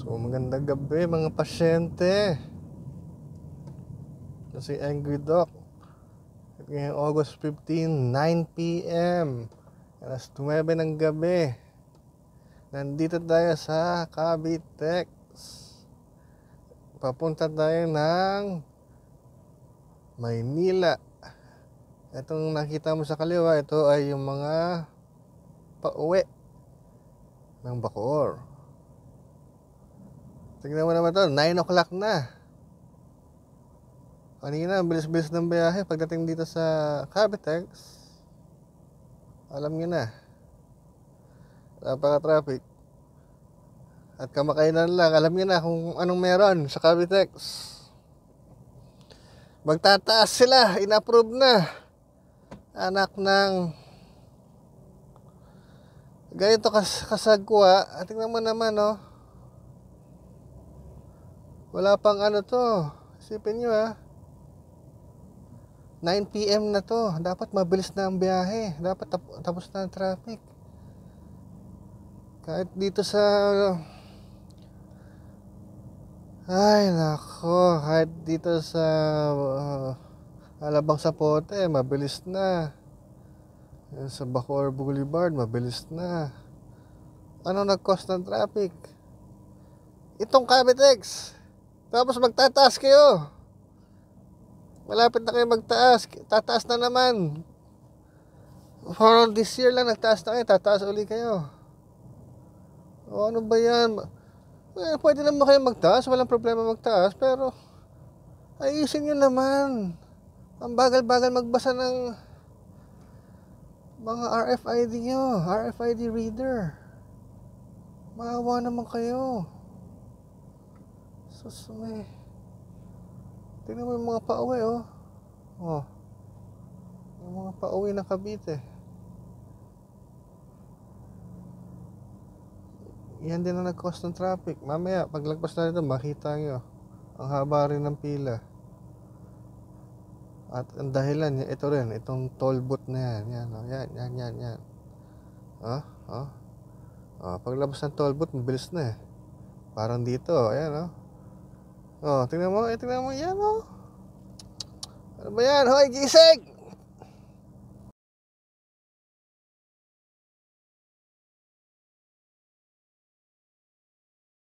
So magandang gabi mga pasyente Kasi Angry Doc At ngayon August 15, 9pm Alas 9 ng gabi Nandito tayo sa Cavitex Papunta tayo ng Maynila Itong nakita mo sa kaliwa Ito ay yung mga Pauwi Ng Bacoor Tingnan mo naman to, 9 o'clock na. Kanina, bilis-bilis ng biyahe. Pagdating dito sa Cavitex, alam nyo na. Napaka-traffic. At kamakainan lang, alam nyo na kung anong meron sa Cavitex. Magtataas sila, inapprove na. Anak ng ganito kas kasagwa. Tingnan mo naman, no? Oh wala pang ano to. Isipin nyo ha. 9pm na to. Dapat mabilis na ang biyahe. Dapat tap tapos na ang traffic. Kahit dito sa... Ano, ay, nako. Kahit dito sa... Uh, Alabang Sapote, mabilis na. Sa Bacoor Boulevard, mabilis na. Ano nag-cause ng traffic? Itong Cavitex! Tapos magtataas kayo. Malapit na kayo magtaas. Tataas na naman. For this year lang nagtaas na kayo. Tataas uli kayo. O ano ba yan? Eh, pwede naman kayo magtaas. Walang problema magtaas. Pero ayusin nyo naman. Ang bagal-bagal magbasa ng mga RFID nyo. RFID reader. Maawa naman kayo. Sus, may. Eh. Tingnan mo yung mga pauwi, oh. Oh. Yung mga pauwi na Cavite. Yan din ang nag-cause ng traffic. Mamaya, paglagpas na rito, makita nyo. Ang haba rin ng pila. At ang dahilan, ito rin, itong toll booth na yan. Yan, oh, yan, yan, yan, yan. Oh, oh. Oh, paglabas ng toll booth, mabilis na eh. Parang dito, oh. ayan oh. Oh, tingnan mo, eh, tingnan mo yan, oh. Ano ba yan? Hoy, gising!